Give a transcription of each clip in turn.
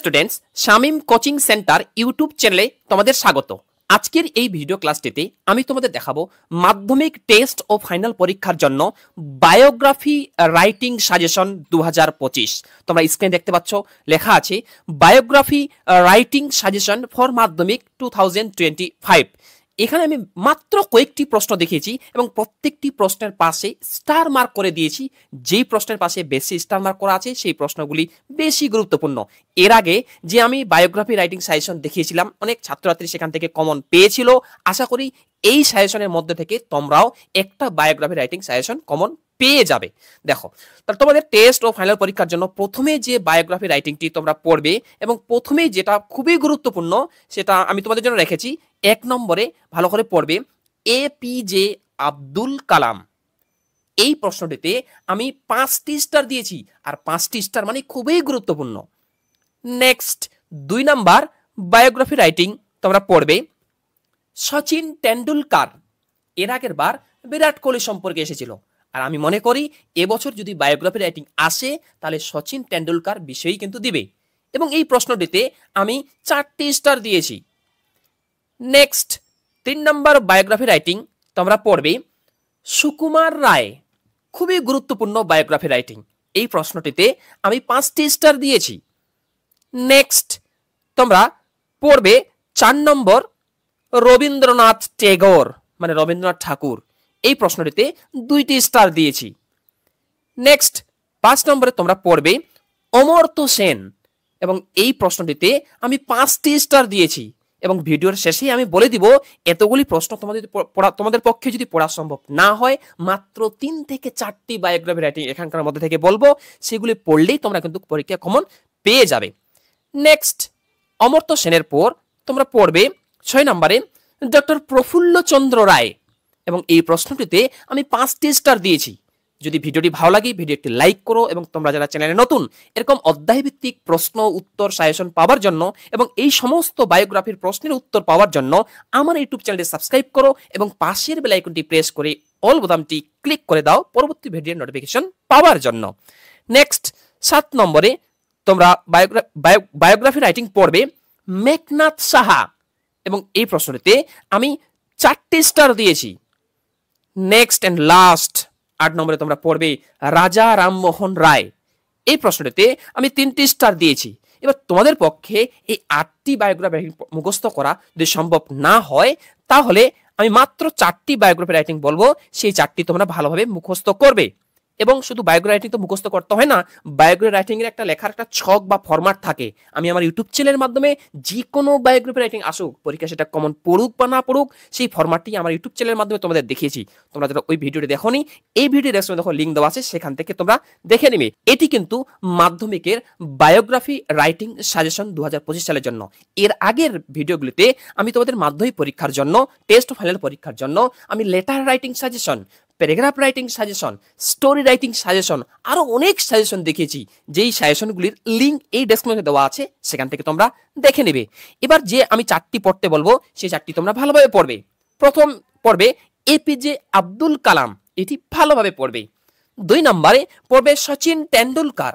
students Shamim coaching centre YouTube চ্যানেলে তোমাদের স্বাগত আজকের এই ভিডিও ক্লাসটিতে আমি তোমাদের দেখাবো মাধ্যমিক টেস্ট ও ফাইনাল পরীক্ষার জন্য বায়োগ্রাফি রাইটিং সাজেশন দু তোমরা স্ক্রিনে দেখতে পাচ্ছ লেখা আছে biography writing suggestion for Madhyamik two এখানে আমি মাত্র কয়েকটি প্রশ্ন দেখিয়েছি এবং প্রত্যেকটি প্রশ্নের পাশে স্টার মার্ক করে দিয়েছি যেই প্রশ্নের পাশে বেশি স্টার মার্ক করা আছে সেই প্রশ্নগুলি বেশি গুরুত্বপূর্ণ এর আগে যে আমি বায়োগ্রাফি রাইটিং সাজেশন দেখিয়েছিলাম অনেক ছাত্রছাত্রী সেখান থেকে কমন পেয়েছিল আশা করি এই সাজেশনের মধ্যে থেকে তোমরাও একটা বায়োগ্রাফি রাইটিং সাজেশন কমন পেয়ে যাবে দেখো তাহলে তোমাদের টেস্ট ও ফাইনাল পরীক্ষার জন্য প্রথমে যে বায়োগ্রাফি রাইটিংটি তোমরা পড়বে এবং প্রথমেই যেটা খুবই গুরুত্বপূর্ণ সেটা আমি তোমাদের জন্য রেখেছি এক নম্বরে ভালো করে পড়বে A P J Abdul Kalam এই প্রশ্নটিতে আমি পাঁচটি স্টার দিয়েছি আর পাঁচটি স্টার মানে খুবই গুরুত্বপূর্ণ নেক্সট দুই নাম্বার বায়োগ্রাফি রাইটিং তোমরা পড়বে সচিন টেন্ডুলকার এর আগের বার বিরাট কোহলি সম্পর্কে এসেছিল আর আমি মনে করি এবছর যদি বায়োগ্রাফি রাইটিং আসে তাহলে সচিন টেন্ডুলকার বিষয়ই কিন্তু দিবে এবং এই প্রশ্নটিতে আমি চারটি স্টার দিয়েছি নেক্সট তিন নম্বর বায়োগ্রাফি রাইটিং তোমরা পড়বে সুকুমার রায় খুবই গুরুত্বপূর্ণ বায়োগ্রাফি রাইটিং এই প্রশ্নটিতে আমি পাঁচটি স্টার দিয়েছি নেক্সট তোমরা পড়বে চার নম্বর রবীন্দ্রনাথ টেগর মানে রবীন্দ্রনাথ ঠাকুর এই প্রশ্নটিতে দুইটি স্টার দিয়েছি নেক্সট পাঁচ নম্বরে তোমরা পড়বে অমর্ত্য সেন এবং এই প্রশ্নটিতে আমি পাঁচটি স্টার দিয়েছি এবং ভিডিওর শেষেই আমি বলে দিব এতগুলি প্রশ্ন তোমাদের পড়া তোমাদের পক্ষে যদি পড়া সম্ভব না হয় মাত্র তিন থেকে চারটি বায়োগ্রাফি রাইটিং এখানকার মধ্যে থেকে বলবো সেগুলি পড়লেই তোমরা কিন্তু পরীক্ষা কমন পেয়ে যাবে নেক্সট অমর্ত্য সেনের পর তোমরা পড়বে ছয় নম্বরে ডক্টর প্রফুল্লচন্দ্র রায় এবং এই প্রশ্নটিতে আমি পাঁচটি স্টার দিয়েছি যদি ভিডিওটি ভালো লাগে ভিডিওটি লাইক করো এবং তোমরা যারা চ্যানেলে নতুন এরকম অধ্যায়ভিত্তিক প্রশ্ন উত্তর সাজেশন পাওয়ার জন্য এবং এই সমস্ত বায়োগ্রাফির প্রশ্নের উত্তর পাওয়ার জন্য আমার ইউটিউব চ্যানেলটি সাবস্ক্রাইব করো এবং পাশের বেলাইকনটি প্রেস করে অল বোতামটি ক্লিক করে দাও পরবর্তী ভিডিওর নোটিফিকেশন পাওয়ার জন্য নেক্সট সাত নম্বরে তোমরা বায়োগ্রাফি রাইটিং পড়বে মেঘনাথ সাহা এবং এই প্রশ্নটিতে আমি চারটি স্টার দিয়েছি নেক্সট অ্যান্ড লাস্ট আট নম্বরে তোমরা পড়বে রাজা রামমোহন রায় এই প্রশ্নটিতে আমি তিনটি স্টার দিয়েছি এবার তোমাদের পক্ষে এই আটটি বায়োগ্রাফি রাইটিং মুখস্থ করা যদি সম্ভব না হয় তাহলে আমি মাত্র চারটি বায়োগ্রাফি রাইটিং বলবো সেই চারটি তোমরা ভালোভাবে মুখস্থ করবে এবং শুধু বায়োগ্রাফি রাইটিং তো মুখস্থ করতে হয় না বায়োগ্রাফি রাইটিংয়ের একটা লেখার একটা ছক বা ফরম্যাট থাকে আমি আমার ইউটিউব চ্যানেলের মাধ্যমে যে কোনো বায়োগ্রাফি রাইটিং আসুক পরীক্ষা সেটা কমন পড়ুক বা না পড়ুক সেই ফরম্যাটটি আমার ইউটিউব চ্যানেলের মাধ্যমে তোমাদের দেখিয়েছি তোমরা যারা ওই ভিডিওটি দেখো নি এই ভিডিও ডেসক্রিপশনে দেখো লিঙ্ক দেওয়া আছে সেখান থেকে তোমরা দেখে নেবে এটি কিন্তু মাধ্যমিকের বায়োগ্রাফি রাইটিং সাজেশন দু সালের জন্য এর আগের ভিডিওগুলিতে আমি তোমাদের মাধ্যমিক পরীক্ষার জন্য টেস্ট ফাইনাল পরীক্ষার জন্য আমি letter writing suggestion paragraph writing suggestion story writing suggestion আরও অনেক সাজেশন দেখিয়েছি যেই সাজেশনগুলির লিঙ্ক এই ডেসক্রিপশনে দেওয়া আছে সেখান থেকে তোমরা দেখে নেবে এবার যে আমি চারটি পড়তে বলবো সেই চারটি তোমরা ভালোভাবে পড়বে প্রথম পড়বে এপিজে আব্দুল কালাম এটি ভালোভাবে পড়বে দুই নম্বরে পড়বে সচিন টেন্ডুলকার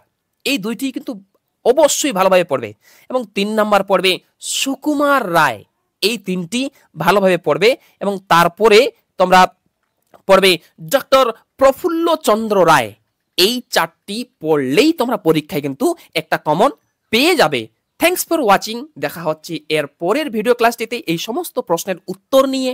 এই দুইটি কিন্তু অবশ্যই ভালোভাবে পড়বে এবং তিন নাম্বার পড়বে সুকুমার রায় এই তিনটি ভালোভাবে পড়বে এবং তারপরে তোমরা পড়বে ডক্টর প্রফুল্ল চন্দ্র রায় এই চারটি পড়লেই তোমরা পরীক্ষায় কিন্তু একটা কমন পেয়ে যাবে থ্যাংকস ফর ওয়াচিং দেখা হচ্ছে এর পরের ভিডিও ক্লাসটিতে এই সমস্ত প্রশ্নের উত্তর নিয়ে